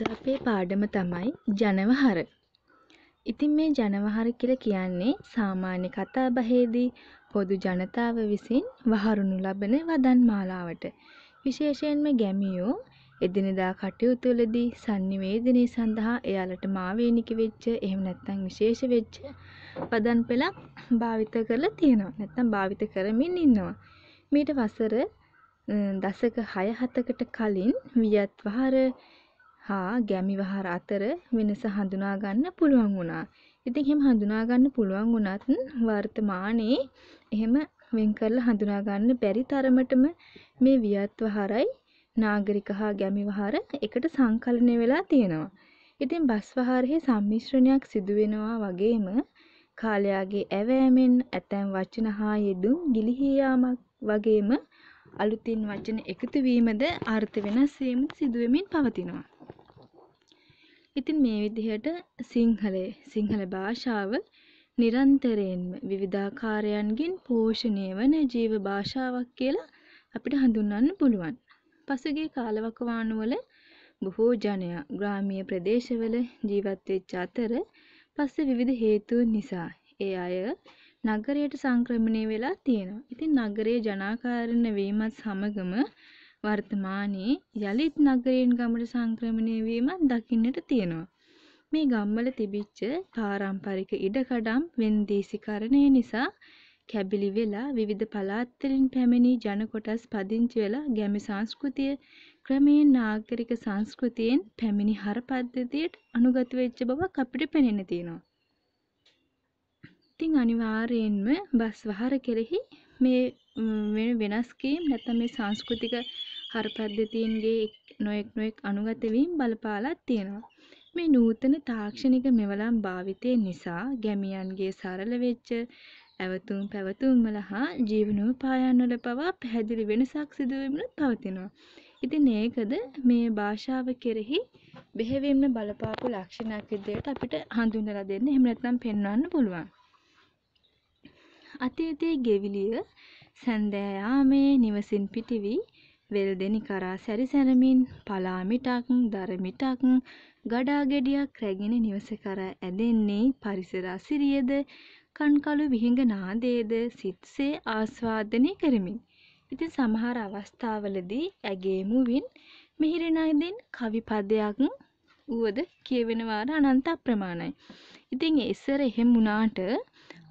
අද අපේ පාඩම තමයි ජනවහර. ඉතින් මේ ජනවහර කියලා කියන්නේ සාමාන්‍ය කතා බහේදී පොදු ජනතාව විසින් වහරුණු ලබන වදන් මාලාවට. විශේෂයෙන්ම ගැමියෝ එදිනෙදා කටයුතු වලදී sannivedanaya සඳහා එයාලට මාවේනික වෙච්ච එහෙම නැත්නම් විශේෂ වෙච්ච වදන් පෙළක් භාවිත කරලා තියෙනවා. නැත්නම් භාවිත කරමින් ඉන්නවා. මීට වසර දශක 6-7කට කලින් වියත් වහර හා ගැමි වහර අතර වෙනස හඳුනා ගන්න පුළුවන් වුණා. ඉතින් එහෙම හඳුනා ගන්න පුළුවන් වුණත් වර්තමානයේ එහෙම වෙන් කරලා හඳුනා ගන්න බැරි තරමටම මේ වියත් වහරයි නාගරික හා ගැමි වහර එකට සංකලනය වෙලා තියෙනවා. ඉතින් බස් වහරෙහි සම්මිශ්‍රණයක් සිදු වෙනවා වගේම කාලයාගේ ඇවෑමෙන් ඇතැම් වචන හා යෙදුම් ගිලිහී යාමක් වගේම අලුතින් වචන එකතු වීමද අර්ථ වෙනස් වීම සිදු වෙමින් පවතිනවා. ඉතින් මේ විදිහට සිංහලයේ සිංහල භාෂාව නිරන්තරයෙන්ම විවිධාකාරයන්ගෙන් පෝෂණය වන ජීව භාෂාවක් කියලා අපිට හඳුන්වන්න පුළුවන්. පසුගිය කාලවකවානුවල බොහෝ ජනයා ග්‍රාමීය ප්‍රදේශවල ජීවත් වෙච්ච අතර පස්සේ විවිධ හේතුන් නිසා ඒ අය නගරයට සංක්‍රමණය වෙලා තියෙනවා. ඉතින් නගරයේ ජනාකීර්ණ වීමත් සමගම වර්තමානයේ යළිත් නගරයෙන් ගමට සංක්‍රමණය වීමක් දකින්නට තියෙනවා. මේ ගම්වල තිබිච්ච පාරම්පරික ඉඩකඩම් වෙන්දේසීකරණය නිසා කැබිලි වෙලා විවිධ පළාත් වලින් පැමිණි ජන කොටස් පදිංචි වෙලා ගැමි සංස්කෘතිය ක්‍රමයෙන් නාගරික සංස්කෘතියෙන් පැමිණි හර පද්ධතියට අනුගත වෙච්ච බවක් අපිට පෙනෙන්න තියෙනවා. ඉතින් අනිවාර්යයෙන්ම බස් වහර කෙරෙහි මේ වෙනස්කීම් නැත්නම් මේ සංස්කෘතික හර පද්ධතීන්ගේ නොයෙක් නොයෙක් අනුගතවීම් බලපාලත් තියෙනවා. මේ නූතන තාක්ෂණික මෙවලම් භාවිතය නිසා ගැමියන්ගේ සරල වෙච්ච ඇවතුම් පැවතුම් වල හා ජීවනෝපායන් වල පවා පැහැදිලි වෙනසක් සිදුවීමනුත් පවතිනවා. ඉතින් ඒකද මේ භාෂාව කෙරෙහි බෙහෙවීම බලපාපු ලක්ෂණයක් විදිහට අපිට හඳුන්වලා දෙන්න එහෙම නැත්නම් පෙන්වන්න පුළුවන්. අතීතයේ ගෙවිලිය සැන්දෑ යාමේ නිවසින් පිටවි වෙල්දෙනි කරා සැරිසැරමින් පලා මිටක්, දර මිටක්, ගඩා ගෙඩියක් රැගෙන නිවස කරා ඇදෙන්නේ පරිසර අසිරියද, කන්කලු විහිඟ නාදයේද සිත්සේ ආස්වාදනය කරමින්. ඉතින් සමහර අවස්ථාවලදී ඇගේ මුවින් මිහිරිනයිදින් කවි පදයක් වුවද කියවෙන වාර අනන්ත අප්‍රමාණයි. ඉතින් ඉස්සර එහෙම වුණාට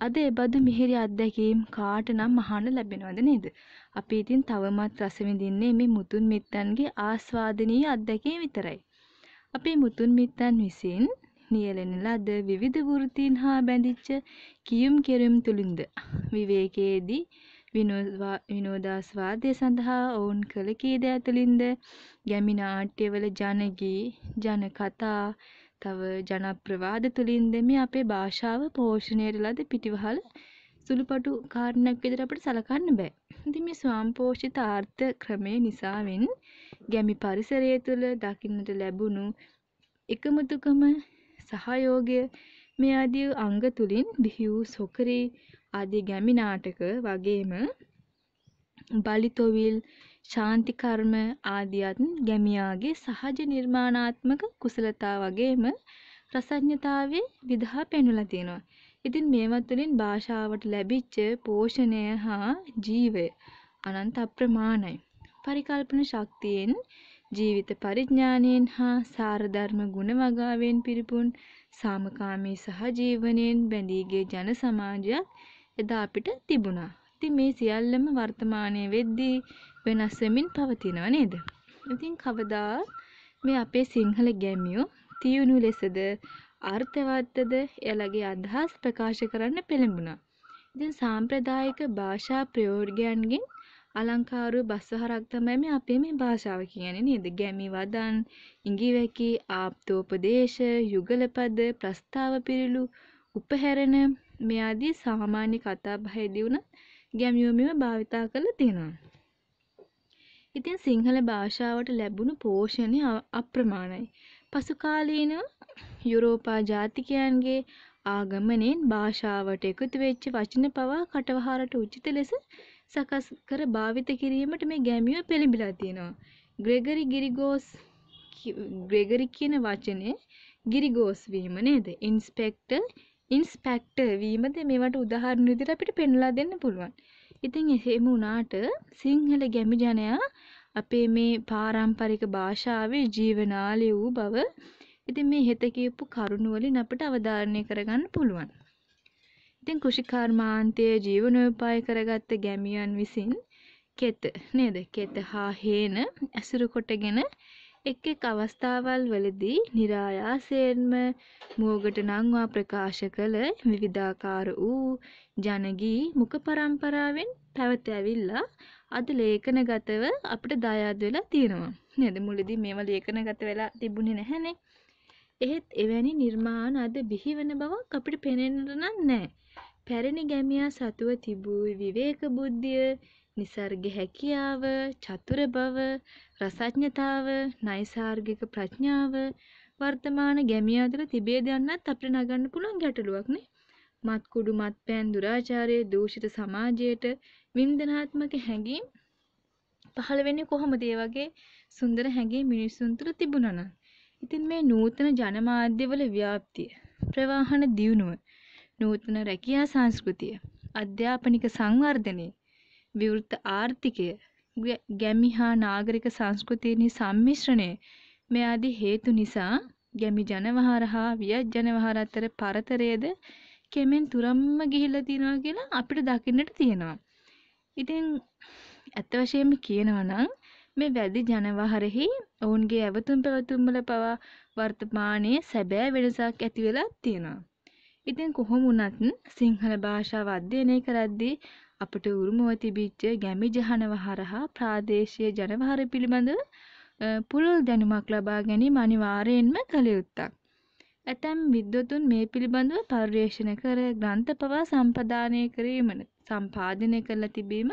අද එබඳු මිහිරි අත්දැකීම් කාට නම් අහන්න ලැබෙනවද නේද? අපි ඉතින් තවමත් රස විඳින්නේ මේ මුතුන් මිත්තන්ගේ ආස්වාදනීය අත්දැකීම් විතරයි. අපේ මුතුන් මිත්තන් විසින් නියැලෙන ලද විවිධ වෘත්තීන් හා බැඳිච්ච කියුම් කෙරුම් තුලින්ද විවේකයේදී විනෝදාස්වාදය සඳහා ඔවුන් කළ කීදෑ තුළින්ද ගැමි නාට්‍යවල ජනගී ජන කතා තව ජනප්‍රවාද තුළින්ද මේ අපේ භාෂාව පෝෂණයට ලද පිටිවහල් සුළුපටු කාරණයක් විදිහට අපිට සලකන්න බෑ. ඉතින් මේ ස්වයංපෝෂිත ආර්ථ ක්‍රමය නිසාවෙන් ගැමි පරිසරය තුළ දකින්නට ලැබුණු එකමුතුකම සහයෝගය මේ ආදී අංග තුලින් බිහි වූ සොකරි ආදී ගැමි නාටක වගේම බලිතොවිල් ශාන්ති කර්ම ආදියත් ගැමියාගේ සහජ නිර්මාණාත්මක කුසලතා වගේම රසඥතාවයේ විදහා පෙන්වලා තියෙනවා. ඉතින් මේවත් තුළින් භාෂාවට ලැබිච්ච පෝෂණය හා ජීවය අනන්ත අප්‍රමාණයි. පරිකල්පන ශක්තියෙන් ජීවිත පරිඥාණයෙන් හා සාරධර්ම ගුණ වගාවෙන් පිරිපුන් සාමකාමී සහජීවනයෙන් බැඳීගේ ජන සමාජයක් එදා අපිට තිබුණා. ඉතින් මේ සියල්ලම වර්තමානයේ වෙද්දී වෙනස් වෙමින් පවතිනවා නේද? ඉතින් කවදා මේ අපේ සිංහල ගැමියෝ තියුණු ලෙසද අර්ථවත්ද එයාලගේ අදහස් ප්‍රකාශ කරන්න පෙළඹුණා. ඉතින් සාම්ප්‍රදායික භාෂා ප්‍රයෝගයන්ගෙන් අලංකාරු බස්සහරක් තමයි මේ අපේ මේ භාෂාව කියන්නේ නේද? ගැමි වදන්, ඉඟිවැකි, ආප්තෝපදේශ, යුගලපද, ප්‍රස්තාව පිළිලු, උපහැරණ මේ ආදී සාමාන්‍ය කතා බහේදී උනත් ගැමියෝ මේව භාවිතා කරලා තියෙනවා. ඉතින් සිංහල භාෂාවට ලැබුණු පෝෂණය අප්‍රමාණයි. පසු කාලීනව යුරෝපා ජාතිකයන්ගේ ආගමනයෙන් භාෂාවට එකතු වෙච්ච වචන පවා කටවහරට උචිත ලෙස සකස් කර භාවිත කිරීමට මේ ගැමියෝ පෙළඹිලා තියෙනවා. ග්‍රෙගරි ගිරිගෝස් ග්‍රෙගරි කියන වචනේ ගිරිගෝස් වීම නේද? ඉන්ස්පෙක්ටර් ඉන්ස්පෙක්ටර් වීමද මේවට උදාහරණ විදිහට අපිට පෙන්ලා දෙන්න පුළුවන්. ඉතින් එහෙම වුණාට සිංහල ගැමි ජනයා අපේ මේ පාරම්පරික භාෂාවේ ජීවනාලය වූ බව ඉතින් මේ හෙත කියපු කරුණු වලින් අපිට අවධාරණය කරගන්න පුළුවන්. ඉතින් කෘෂිකර්මාන්තයේ ජීවනෝපාය කරගත්ත ගැමියන් විසින් කෙත නේද? කෙත හා හේන ඇසුරු කොටගෙන එක් එක් අවස්ථාවල් වලදී නිරායාසයෙන්ම මුවගට නංවා ප්‍රකාශ කළ විවිධාකාර වූ ජනගී මුඛ પરම්පරාවෙන් පැවත ඇවිල්ලා අද ලේඛනගතව අපිට දායාද වෙලා තියෙනවා. නේද? මුලදී මේවා ලේඛනගත වෙලා තිබුණේ නැහනේ. එහෙත් එවැනි නිර්මාණ අද බිහිවන බවක් අපිට පේනෙන්නට නැහැ. පැරණි ගැමියා සතුව තිබූ විවේක බුද්ධිය, નિસર્ග හැකියාව, චතුර බව, රසඥතාව, නයිසාර්ගික ප්‍රඥාව, වර්තමාන ගැමිය අතර තිබේ දන්නත් අපිට නගන්න පුළුවන් ගැටලුවක් නේ. මත්කුඩු මත්පැන් දුරාචාරයේ දූෂිත සමාජයට වින්දනාත්මක හැඟීම් පහළ වෙන්නේ කොහොමද ඒ වගේ සුන්දර හැඟීම් මිනිසුන් තුළ තිබුණා නම්. ඉතින් මේ නූතන ජනමාධ්‍යවල ව්‍යාප්තිය, ප්‍රවාහන දියුණුව, නූතන රැකියා සංස්කෘතිය, අධ්‍යාපනික සංවර්ධනය, විවෘත ආර්ථිකය ගැමි හා නාගරික සංස්කෘතීන්හි සම්මිශ්‍රණය මේ ආදී හේතු නිසා ගැමි ජනවහර හා වියත් ජනවහර අතර පරතරයේද කෙමෙන් තුරම්ම ගිහිල්ලා තියෙනවා කියලා අපිට දකින්නට තියෙනවා. ඉතින් ඇත්ත වශයෙන්ම කියනවා නම් මේ වැඩි ජනවහරෙහි ඔවුන්ගේ ඇවතුම් පැවතුම් වල පවා වර්තමානයේ සැබෑ වෙනසක් ඇති වෙලා තියෙනවා. ඉතින් කොහොම වුණත් සිංහල භාෂාව අධ්‍යයනය කරද්දී අපට උරුමව තිබිච්ච ගැමි ජහනව හරහා ප්‍රාදේශීය ජනවහර පිළිබඳව පුළුල් දැනුමක් ලබා ගැනීම අනිවාර්යයෙන්ම කළ යුත්තක්. ඇතැම් විද්වතුන් මේ පිළිබඳව පර්යේෂණ කර ග්‍රන්ථ පවා සම්පදානය කිරීම සම්පාදනය කරලා තිබීම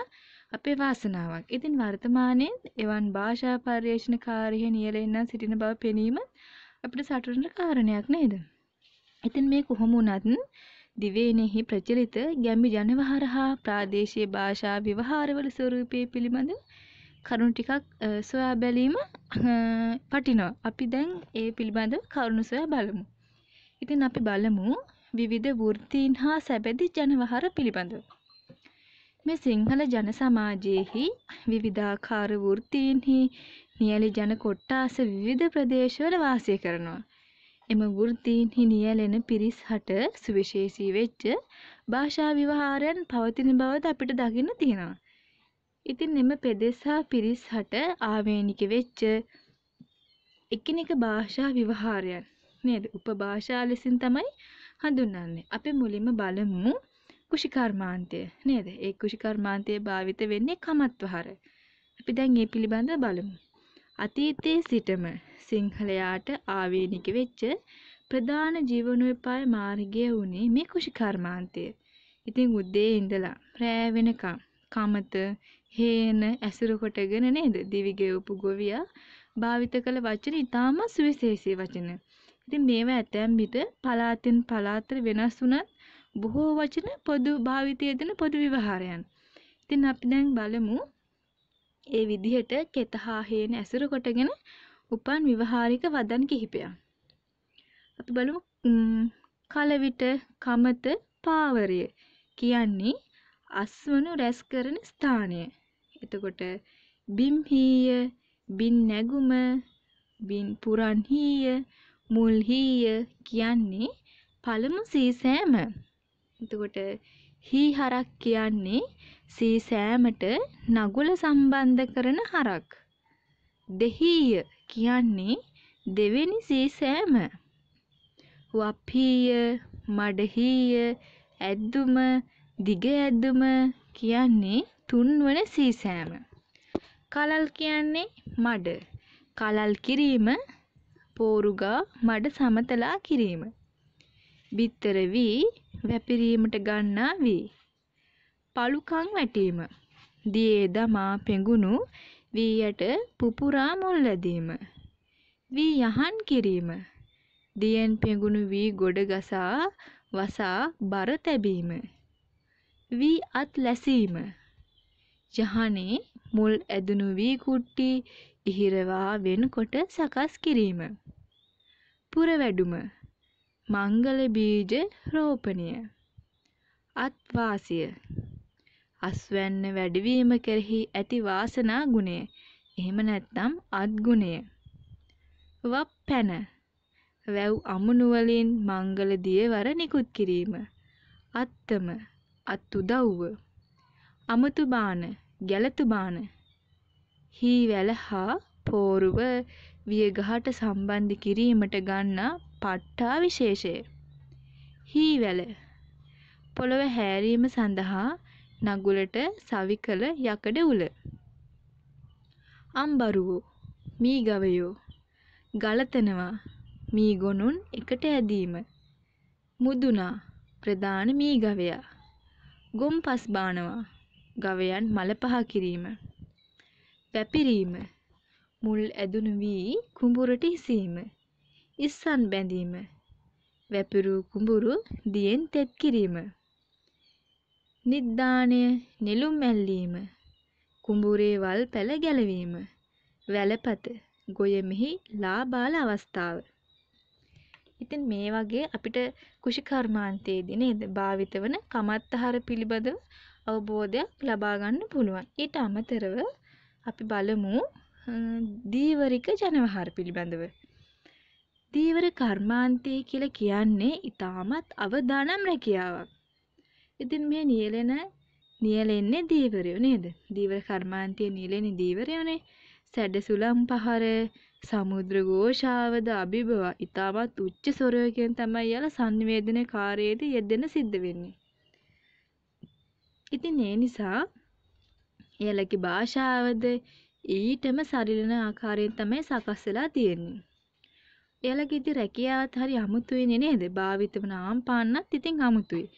අපේ වාසනාවක්. ඉතින් වර්තමානයේ එවන් භාෂා පර්යේෂණ කාර්යයේ නියැලෙන්න සිටින බව පෙනීම අපිට සතුටට කාරණයක් නේද? ඉතින් මේ කොහොම වුණත් දිවයිනෙහි ප්‍රචලිත ගැමි ජනවහර හා ප්‍රාදේශීය භාෂා ව්‍යවහාරවල ස්වරූපය පිළිබඳ කරුණු ටිකක් සොයා බැලීම වටිනවා. අපි දැන් ඒ පිළිබඳව කරුණු සොයා බලමු. ඉතින් අපි බලමු විවිධ වෘත්තීන් හා සැබැඳි ජනවහර පිළිබඳව. මේ සිංහල ජන සමාජයේහි විවිධාකාර වෘත්තීන්හි නියලි ජන කොට්ටාස විවිධ ප්‍රදේශවල වාසය කරනවා. එම වෘත්තීන්හි නියැලෙන පිරිස් හට සුවිශේෂී වෙච්ච භාෂා ව්‍යවහාරයන් පවතින බවද අපිට දකින්න තියෙනවා. ඉතින් එම පෙදෙස් හා පිරිස් හට ආවේනික වෙච්ච එකිනෙක භාෂා ව්‍යවහාරයන් නේද? උපභාෂා ලෙසින් තමයි හඳුන්වන්නේ. අපි මුලින්ම බලමු කුෂිකර්මාන්තය නේද? ඒ කුෂිකර්මාන්තය භාවිත වෙන්නේ කමත්වහර. අපි දැන් ඒ පිළිබඳව බලමු. අතීතයේ සිටම සිංහලයාට ආවේනික වෙච්ච ප්‍රධාන ජීවනෝපාය මාර්ගය වුණේ මේ කෘෂිකර්මාන්තය. ඉතින් උදේ ඉඳලා රෑ වෙනකම් කමත හේන ඇසුරු කොටගෙන නේද දිවි ගෙවපු ගොවියා භාවිත කළ වචන ඉතාම සුවිශේෂී වචන. ඉතින් මේවා ඇතැම් විට පලාතෙන් පලාතට වෙනස් වුණත් බොහෝ වචන පොදු භාවිතය දෙන පොදු ව්‍යවහාරයන්. ඉතින් අපි දැන් බලමු ඒ විදිහට කෙත හා හේන ඇසුරු කොටගෙන උපන් ව්‍යවහාරික වදන් කිහිපයක්. අපි බලමු කලවිට කමත පාවරය කියන්නේ අස්වනු රැස් කරන ස්ථානය. එතකොට බිම් හීය, බින් නැගුම, බින් පුරන් හීය, මුල් හීය කියන්නේ පළමු සීසෑම. එතකොට හී හරක් කියන්නේ සීසෑමට නගුල සම්බන්ධ කරන හරක්. දෙහීය කියන්නේ දෙවෙනි සීසෑම. වප්හීය, මඩහීය, ඇද්දුම, දිග ඇද්දුම කියන්නේ තුන්වන සීසෑම. කලල් කියන්නේ මඩ. කලල් කිරීම පෝරුගා මඩ සමතලා කිරීම. බිත්තර වී වැපිරීමට ගන්නා වී. පළුකං වැටීම. දියේ දමා පෙඟුණු වී යට පුපුරා මුල් ඇදීම වී යහන් කිරීම දියෙන් පෙඟුණු වී ගොඩ ගසා වසා බර තැබීම වී අත් läසීම යහනේ මුල් ඇදුණු වී කුට්ටි ඉහිරවා වෙන්කොට සකස් කිරීම පුර වැඩුම මංගල බීජ රෝපණය අත් වාසිය අස්වැන්න වැඩිවීම කෙරෙහි ඇති වාසනා ගුණය. එහෙම නැත්නම් අත්ගුණය. වප්පැන වැව් අමුණු වලින් මංගල දියවර නිකුත් කිරීම. අත්තම අත් උදව්ව. අමුතු බාන ගැලතු බාන. හී වැල හා පෝරුව වියගහට සම්බන්ධ කිරීමට ගන්නා පට්ටා විශේෂය. හී වැල පොළොව හෑරීම සඳහා නගුලට සවි කළ යකඩ උල. අම්බරුවෝ මී ගවයෝ ගලතනවා මී ගොනුන් එකට ඇදීම. මුදුනා ප්‍රධාන මී ගවයා. ගොම්පස් බානවා ගවයන් මල පහ කිරීම. වැපිරීම මුල් ඇදුණු වී කුඹුරට හිසීම. ඉස්සන් බැඳීම වැපිරූ කුඹුරු දියෙන් තෙත් කිරීම. නිද්දානය, නෙළුම් ඇල්ලීම, කුඹුරේ වල් පැල ගැලවීම, වැලපත, ගොයමෙහි ලා බාල අවස්ථාව. ඉතින් මේ වගේ අපිට කෘෂි කර්මාන්තයේදී නේද භාවිත වන කමත්තහර පිළිබඳව අවබෝධයක් ලබා ගන්න පුළුවන්. ඊට අමතරව අපි බලමු දීවරික ජනවහර පිළිබඳව. දීවර කර්මාන්තය කියලා කියන්නේ ඊටමත් අවදානම් රැකියාවක්. ඉතින් මේ නියලෙන නියලෙන්නේ දීවරයෝ නේද? දීවර කර්මාන්තයේ නියලෙන්නේ දීවරයෝනේ. සැඩ සුලම් පහර සමුද්‍ර ഘോഷාවද අභිබව ඉතාමත් උච්ච ස්වරයකින් තමයි යාලා sannivedana කාර්යයේදී යෙදෙන සිද්ධ වෙන්නේ. ඉතින් ඒ නිසා යාලගේ භාෂාවද ඊටම සරිලන ආකාරයෙන් තමයි සකස් වෙලා තියෙන්නේ. යාලගේ ඉතින් රැකියාවත් හරි අමුතුයිනේ නේද? භාවිත වන ආම්පාන්නත් ඉතින් අමුතුයි.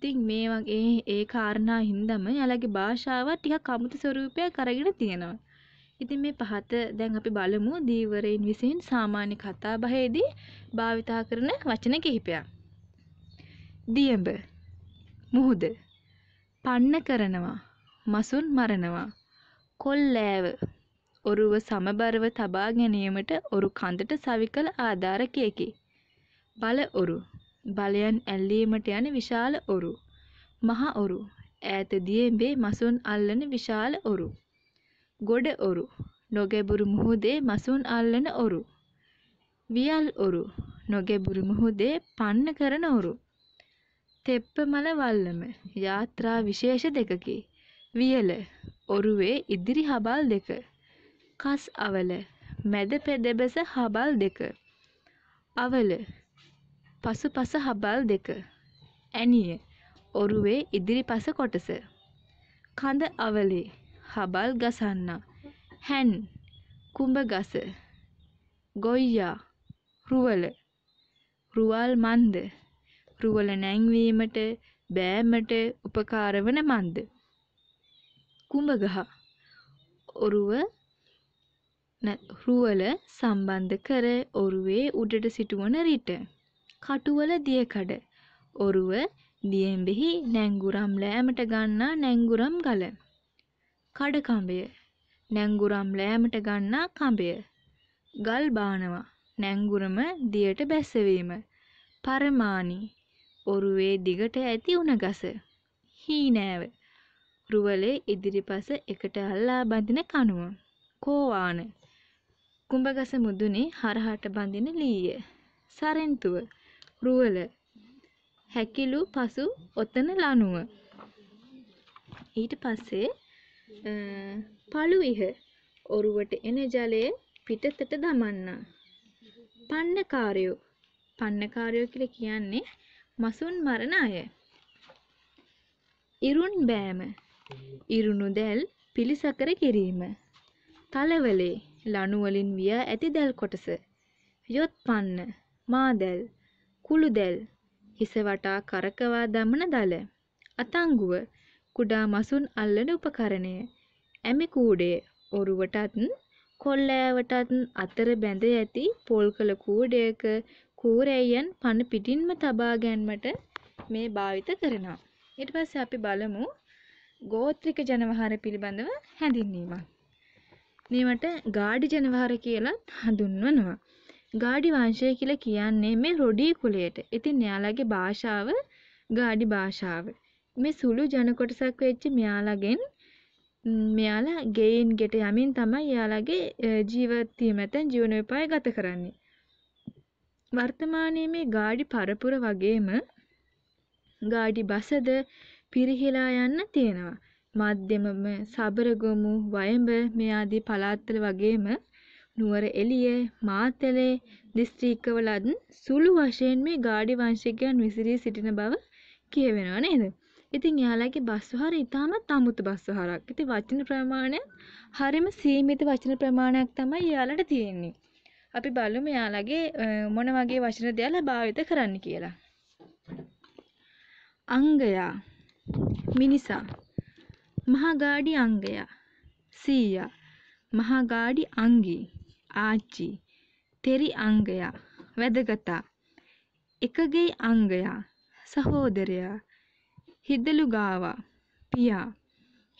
ඉතින් මේ වගේ ඒ කාරණා හින්දම යාළුවාගේ භාෂාව ටිකක් අමුතු ස්වරූපයක් අරගෙන තියෙනවා. ඉතින් මේ පහත දැන් අපි බලමු දීවරයින් විසින් සාමාන්‍ය කතා බහේදී භාවිතා කරන වචන කිහිපයක්. දියඹ මුහුද පන්න කරනවා මසුන් මරනවා කොල්ලෑව ඔරුව සමබරව තබා ගැනීමට ඔරු කඳට සවිකල ආධාරකයකි. බල ඔරු බලයන් ඇල්ලීමට යන විශාල ඔරු. මහ ඔරු. ඈත දියඹේ මසුන් අල්ලන විශාල ඔරු. ගොඩ ඔරු. නොගැඹුරු මුහුදේ මසුන් අල්ලන ඔරු. වියල් ඔරු. නොගැඹුරු මුහුදේ පන්න කරන ඔරු. තෙප්පමල වල්ලම යාත්‍රා විශේෂ දෙකකි. වියල ඔරුවේ ඉදිරි හබල් දෙක. කස් අවල මැද පෙදබස හබල් දෙක. අවල පසුපස හබල් දෙක. ඇණිය ඔරුවේ ඉදිරිපස කොටස. කඳ අවලේ හබල් ගසන්නා. හැන් කුඹ ගස. ගොයියා රුවල. රුවල් මන්ද. රුවල නැංවීමට බෑමට උපකාර වන මන්ද. කුඹ ගහ. ඔරුව රුවල සම්බන්ධ කර ඔරුවේ උඩට සිටුවන රිට කටුවල දියකඩ. ඔරුව දියෙම්බෙහි නැංගුරම් ලෑමට ගන්නා නැංගුරම් ගල. කඩ කඹය. නැංගුරම් ලෑමට ගන්නා කඹය. ගල් බානවා. නැංගුරම දියට බැසවීම. පරමානි. ඔරුවේ දිගට ඇති උණගස. හීනෑව. රුවලේ ඉදිරිපස එකට අල්ලා බඳින කණුව. කෝවාන. කුඹගස මුදුනේ හරහට බඳින ලීය. සරෙන්තුව. රුවල. හැකිලු පසු ඔතන ලණුව. ඊට පස්සේ පළුවිහ ඔරුවට එන ජලය පිටතට දමන්නා. පන්නකාරයෝ පන්නකාරයෝ කියලා කියන්නේ මසුන් මරණ අය. ඉරුන් බෑම ඉරුණු දැල් පිළිසකර කිරීම. තලවලේ ලණු වලින් විය ඇති දැල් කොටස. යොත් පන්න මාදැල් කුළුදැල්, හිස වටා කරකවා දමන දල, අතංගුව, කුඩා මසුන් අල්ලන උපකරණය, ඇමි කූඩය ඔරුවටත් කොල්ලෑවටත් අතර බැඳ ඇති පොල් කළ කූඩයක කූරැයන් පණ පිටින්ම තබා ගැන්මට මේ භාවිත කරනවා. ඊට පස්සේ අපි බලමු ගෝත්‍රික ජනවහර පිළිබඳව හැඳින්වීමක්. මේවට ගාඩි ජනවහර කියලත් හඳුන්වනවා. ගාඩි වංශය කියලා කියන්නේ මේ රොඩී කුලයට. ඉතින් එයාලගේ භාෂාව ගාඩි භාෂාව. මේ සුළු ජන කොටසක් වෙච්ච මෙයාලගෙන් මෙයාලා ගෙයින් ගෙට යමින් තමයි එයාලගේ ජීවත් වීම නැත්නම් ජීවනෝපාය ගත කරන්නේ. වර්තමානයේ මේ ගාඩි පරපුර වගේම ගාඩි බසද පිරිහිලා යන්න තියෙනවා. මධ්‍යමම සබරගමු වයඹ මේ ආදී පළාත්වල වගේම නුවර එළිය, මාතලේ දිස්ත්‍රික්කවලත් සුළු වශයෙන් මේ ගාඩි වංශිකයන් විසිරී සිටින බව කියවෙනවා නේද? ඉතින් එයාලගේ බස් වහර ඉතාමත් අමුතු බස් වහරක්. ඉතින් වචන ප්‍රමාණය හරිම සීමිත වචන ප්‍රමාණයක් තමයි එයාලට තියෙන්නේ. අපි බලමු එයාලගේ මොන වගේ වචන දෙයලා භාවිත කරන්න කියලා. අංගයා මිනිසා මහගාඩි අංගයා සීයා මහගාඩි අංගී ආච්චි තෙරි අංගයා වැදගතා එකගෙයි අංගයා සහෝදරයා හිදලු ගාවා පියා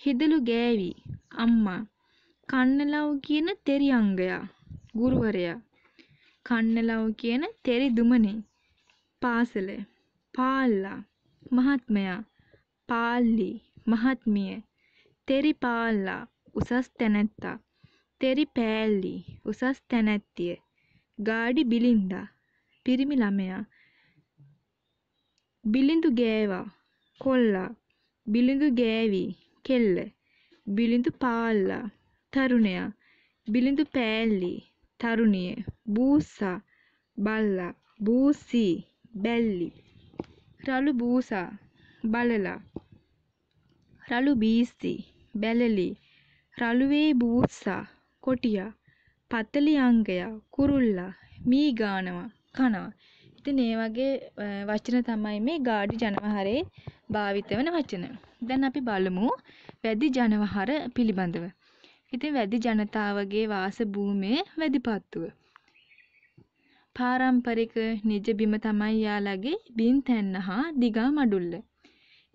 හිදලු ගෑවි අම්මා කන්නලව් කියන තෙරි අංගයා ගුරුවරයා කන්නලව් කියන තෙරි දුමනේ පාසල පාල්ලා මහත්මයා පාල්ලි මහත්මිය තෙරි පාල්ලා උසස් තැනැත්තා තෙරිපෑල්ලි උසස් තැනැත්තිය ගාඩි බිලින්දා පිරිමි ළමයා බිලිඳු ගෑවා කොල්ලා බිලිඳු ගෑවි කෙල්ල බිලිඳු පාල්ලා තරුණයා බිලිඳු පෑල්ලි තරුණිය බූසා බල්ලා බූසී බැල්ලි රළු බූසා බලලා රළු බීසි බැලලි රළුවේ බූසා කොටියා, පතලියංගයා, කුරුල්ලා මී ගානවා කනවා. ඉතින් ඒ වගේ වචන තමයි මේ ගාඩි ජනවහරේ භාවිත වන වචන. දැන් අපි බලමු වැදි ජනවහර පිළිබඳව. ඉතින් වැදි ජනතාවගේ වාස භූමියේ වැදිපත්තුව. පාරම්පරික නිජ බිම තමයි යාලගේ බින්තැන්න හා දිගා මඩුල්ල.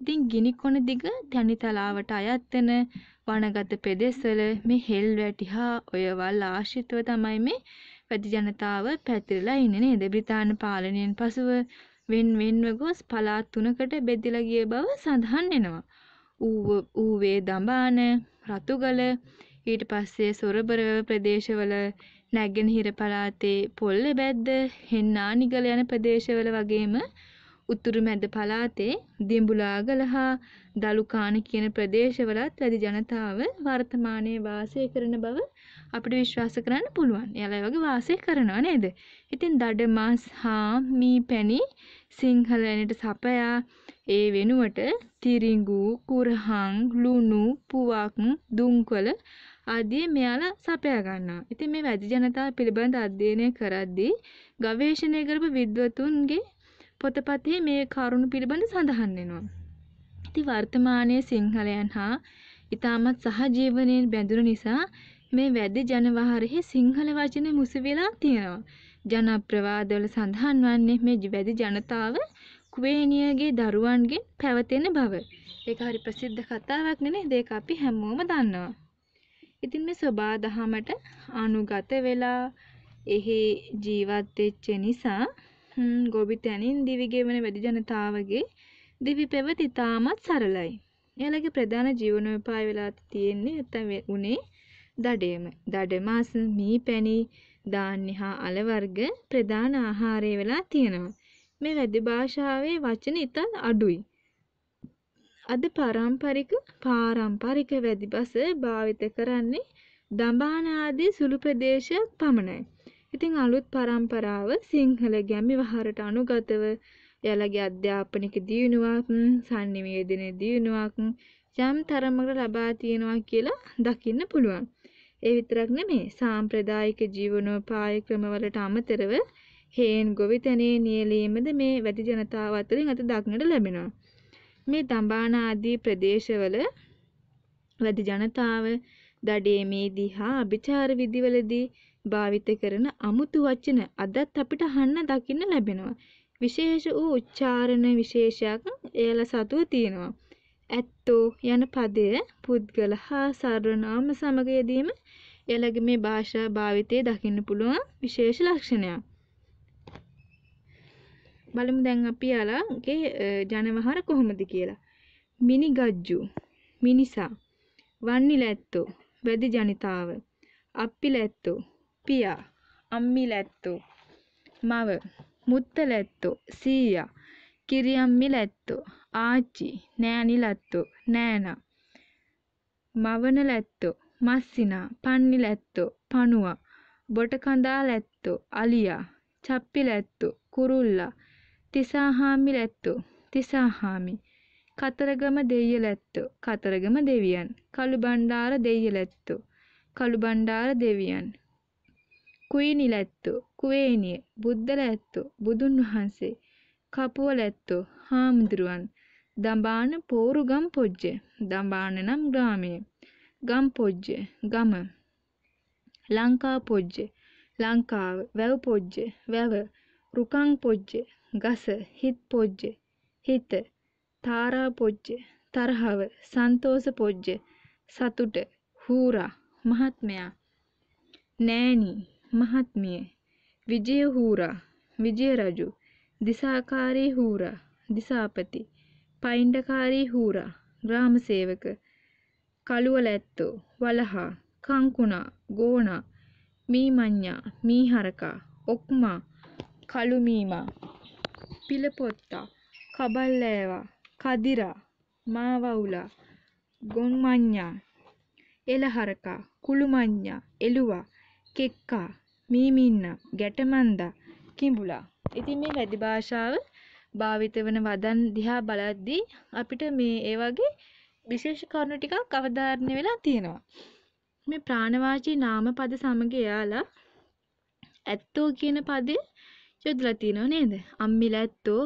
ඉතින් ගිනිකොන දිග ධනි තලාවට අයත් වෙන වනගත පෙදෙසල මේ හෙල්වැටි හා ඔයවල් ආශ්‍රිතව තමයි මේ වැඩි ජනතාව පැතිරලා ඉන්නේ නේද බ්‍රිතාන්‍ය පාලනයෙන් පසුව වෙන් වෙන්ව ගොස් පළාත් තුනකට බෙදිලා ගිය බව සඳහන් වෙනවා. ඌව ඌවේ දඹාන රතුගල ඊට පස්සේ සොරබර ප්‍රදේශවල නැගෙනහිර පළාතේ පොල්ලෙබැද්ද හෙන්නානිගල යන ප්‍රදේශවල වගේම උතුරු මැද පළාතේ දිඹුලාගල හා දලුකාන කියන ප්‍රදේශවලත් වැඩි ජනතාව වර්තමානයේ වාසය කරන බව අපිට විශ්වාස කරන්න පුළුවන්. එයාලා ඒ වගේ වාසය කරනවා නේද? ඉතින් දඩ මස් හා මී පැණි සිංහල වෙනට සපයා ඒ වෙනුවට තිරිඟු, කුරහන්, ලුණු, පුවක්, දුම්කොළ ආදී මෙයාලා සපයා ගන්නවා. ඉතින් මේ වැඩි ජනතාව පිළිබඳ අධ්‍යයනය කරද්දී ගවේෂණය කරපු විද්වතුන්ගේ පොතපතේ මේ කරුණු පිළිබඳ සඳහන් වෙනවා. ඉතින් වර්තමානයේ සිංහලයන් හා ඉතාමත් සහජීවනයෙන් බැඳුණු නිසා මේ වැදි ජනවහරෙහි සිංහල වචන මුසු වෙලා තියෙනවා. ජනප්‍රවාදවල සඳහන් වන්නේ මේ වැදි ජනතාව කුවේනියගේ දරුවන්ගෙන් පැවතෙන බව. ඒක හරි ප්‍රසිද්ධ කතාවක් නෙනේ. ඒක අපි හැමෝම දන්නවා. ඉතින් මේ සබා දහමට අනුගත වෙලා එහි ජීවත් වෙච්ච නිසා ගොබි තැනින් දිවිගෙවන වැඩි ජනතාවගේ දිවි පැවැති තාමත් සරලයි. එයාලගේ ප්‍රධාන ජීවනෝපාය වෙලා තියෙන්නේ නැත්නම් උනේ දඩයම. දඩ මාස්, මී පැණි, ධාන්‍ය හා අල වර්ග ප්‍රධාන ආහාරය වෙලා තියෙනවා. මේ වැදි භාෂාවේ වචන ඉතත් අඩුයි. අද පාරම්පරික පාරම්පරික වැදිබස භාවිත කරන්නේ දඹාන ආදී සුළු ප්‍රදේශයක් පමණයි. ඉතින් අලුත් පරම්පරාව සිංහල ගැම් වහරට අනුගතව එයාලගේ අධ්‍යාපනික දියුණුවක් සංනිවේදනය දියුණුවක් යම් තරමකට ලබා තියෙනවා කියලා දකින්න පුළුවන්. ඒ විතරක් නෙමේ සාම්ප්‍රදායික ජීවනෝපාය ක්‍රමවලට අමතරව හේන් ගොවිතැනේ නියැලීමද මේ වැඩි ජනතාව අතරින් අත දක්නට ලැබෙනවා. මේ දඹාන ආදී ප්‍රදේශවල වැඩි ජනතාව දඩේමේදී හා අභිචාර විදිවලදී භාවිත කරන අමුතු වචන අදත් අපිට අහන්න දකින්න ලැබෙනවා. විශේෂ වූ උච්චාරණ විශේෂයක් එයලා සතුව තියෙනවා. ඇත්තෝ යන පදය පුද්ගල හා සර්වනාම සමග යෙදීම එයලගේ මේ භාෂා භාවිතයේ දකින්න පුළුවන් විශේෂ ලක්ෂණයක්. බලමු දැන් අපි යාලාගේ ජනවහර කොහොමද කියලා. මිනිගජ්ජු මිනිසා වන්නි ලැත්තෝ වැදි ජනිතාව අප්පිලැත්තෝ පියා අම්මිලැත්තෝ මව මුත්තලැත්තෝ සීයා කිරියම්මිලැත්තෝ ආච්චි නෑනිලැත්තෝ නෑනා මවනලැත්තෝ මස්සිනා පන්නිලැත්තෝ පණුවා බොටකඳාලැත්තෝ අලියා චප්පිලැත්තෝ කුරුල්ලා තිසාහාමිලැත්තෝ තිසාහාමි කතරගම දෙයියලැත්තෝ කතරගම දෙවියන් කළුබණ්ඩාර දෙයියලැත්තෝ කළුබණ්ඩාර දෙවියන් කුයිනිලැත්තෝ, කුවේණිය, බුද්ධලැත්තෝ, බුදුන් වහන්සේ, කපුවලැත්තෝ හාමුදුරුවන්, දඹාන පෝරුගම් පොජ්ජ, දඹාන නම් ග්‍රාමය, ගම් පොජ්ජ, ගම, ලංකා පොජ්ජ, ලංකාව, වැව් පොජ්ජ, වැව, රුකං පොජ්ජ, ගස, හිත් පොජ්ජ, හිත, තාරා පොජ්ජ, තරහව, සන්තෝෂ පොජ්ජ, සතුට, හූරා, මහත්මයා, නෑනී ಮಹಾತ್ಮೆ ವಿಜಯ ಹೂರ ವಿಜಯರಜು ದಿಸಾಕಾರಿ ಹೂರ ದಿಸಾಪತಿ ಪೈಂಡಕಾರಿ ಹೂರ ಗ್ರಾಮ ಸೇವಕ ಕಳುವಲೆತ್ತು ವಲಹ ಕಂಕುಣ ಗೋಣ ಮೀಮಂಜ ಮೀಹರಕ ಒಕ್ಮ ಕಳುಮೀಮ ಪಿಲಪೊತ್ತ ಕಬಲ್ಲೇವ ಕದಿರ ಮಾವೌಲ ಗೊಂಮಂಜ ಎಲಹರಕ ಕುಳುಮಂಜ ಎಲುವ ಕೆಕ್ಕ මීමින්නා, ගැටමන්දා, කිඹුලා. ඉතින් මේ වැදි භාෂාව භාවිත වන වදන් දිහා බලද්දී අපිට මේ ඒ වගේ විශේෂ කරුණු ටිකක් අවධාරණය වෙලා තියෙනවා. මේ ප්‍රාණවාචී නාම පද සමග එයාලා ඇත්තෝ කියන පදේ යොදලා තියෙනව නේද? අම්මිල ඇත්තෝ,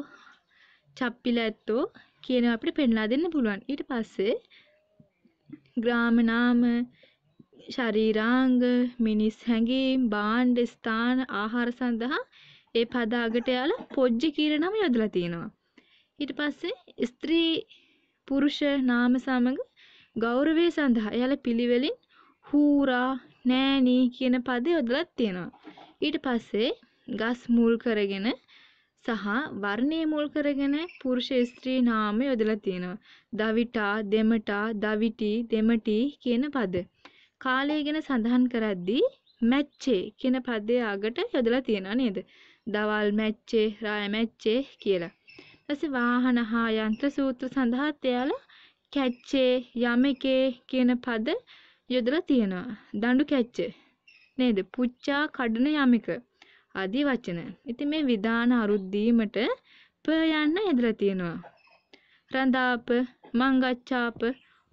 චප්පිල ඇත්තෝ කියනවා අපිට පෙන්ලා දෙන්න පුළුවන්. ඊට පස්සේ ග්‍රාම නාම ශරීරාංග, මිනිස් හැඟීම්, භාණ්ඩ, ස්ථාන, ආහාර සඳහා ඒ පද අගට යාලා පොජ්ජ කියන නම යොදලා තිනවා. ඊට පස්සේ ස්ත්‍රී පුරුෂ නාම සමග ගෞරවය සඳහා යාලා පිළිවෙලින් හූරා, නෑනී කියන පද යොදලා තිනවා. ඊට පස්සේ ගස් මුල් කරගෙන සහ වර්ණය මුල් කරගෙන පුරුෂ ස්ත්‍රී නාම යොදලා තියෙනවා. දවිටා, දෙමටා, දවිටි, දෙමටි කියන පද. කාලය ගැන සඳහන් කරද්දී මැච්චේ කියන පදයේ අගට යොදලා තියෙනවා නේද? දවල් මැච්චේ, රාය මැච්චේ කියලා. ඊපස්සේ වාහන හා යන්ත්‍ර සූත්‍ර සඳහාත් එයාලා කැච්චේ, යමකේ කියන පද යොදලා තියෙනවා. දඬු කැච්චේ නේද? පුච්චා කඩන යමක ආදී වචන. ඉතින් මේ විධාන අරුද්දීමට ප යන්න යදලා තියෙනවා. රඳාප, මංගච්ඡාප,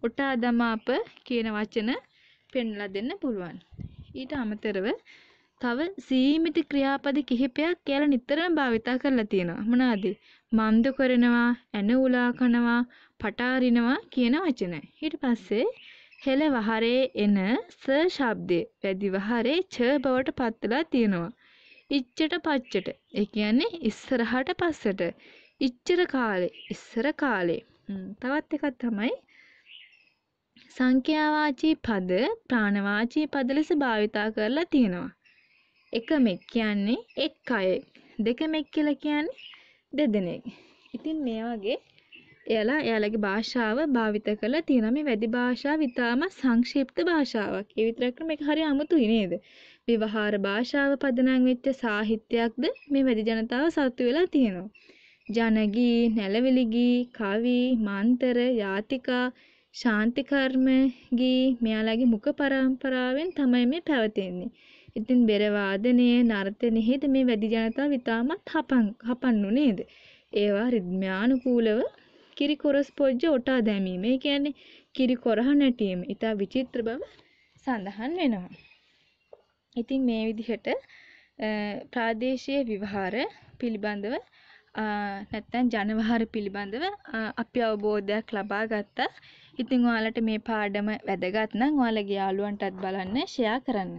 ඔටාදමාප කියන වචන පෙන්ලා දෙන්න පුළුවන්. ඊට අමතරව තව සීමිත ක්‍රියාපද කිහිපයක් කියලා නිතරම භාවිතා කරලා තියෙනවා. මොනවාද? මන්ද කරනවා, ඇන උලා කනවා, පටාරිනවා කියන වචන. ඊට පස්සේ හෙළ වහරේ එන ස ශබ්දය වැඩි වහරේ ච බවට පත් වෙලා තියෙනවා. ඉච්ඡට පච්චට. ඒ කියන්නේ ඉස්සරහට පස්සට. ඉච්ඡර කාලේ ඉස්සර කාලේ. තවත් එකක් තමයි සංඛ්‍යාවාචී පද ප්‍රාණවාචී පද ලෙස භාවිතා කරලා තියෙනවා. එකමෙක් කියන්නේ එක් අයෙක්. දෙකමෙක් කියලා කියන්නේ දෙදෙනෙක්. ඉතින් මේ වගේ එයාලා එයාලගේ භාෂාව භාවිත කරලා තියෙනවා. මේ වැඩි භාෂාව ඉතාම සංක්ෂිප්ත භාෂාවක්. ඒ විතරක් නෙමෙයි මේක හරි අමුතුයි නේද? ව්‍යවහාර භාෂාව පදනම් වෙච්ච සාහිත්‍යයක්ද මේ වැඩි ජනතාව සතු වෙලා තියෙනවා. ජනගී, නැලවිලිගී, කවි, මන්තර, යාතිකා ශාන්ති කර්මගේ මෙයාලගේ මුඛ පරම්පරාවෙන් තමයි මේ පැවතෙන්නේ. ඉතින් බෙර වාදනය නර්තනයේද මේ වැඩි ජනතාව ඉතාමත් හපන් හපන්නු නේද? ඒවා රිද්මයානුකූලව කිරිකොරස් පොජ්ජ ඔටා දැමීම. ඒ කියන්නේ කිරිකොරහ නැටීම. ඉතා විචිත්‍ර බව සඳහන් වෙනවා. ඉතින් මේ විදිහට ප්‍රාදේශීය විවහාර පිළිබඳව නැත්නම් ජනවහාර පිළිබඳව අපි අවබෝධයක් ලබා ගත්තා. ඉතින් ඔයාලට මේ පාඩම වැදගත් නම් ඔයාලගේ යාළුවන්ටත් බලන්න ෂෙයා කරන්න.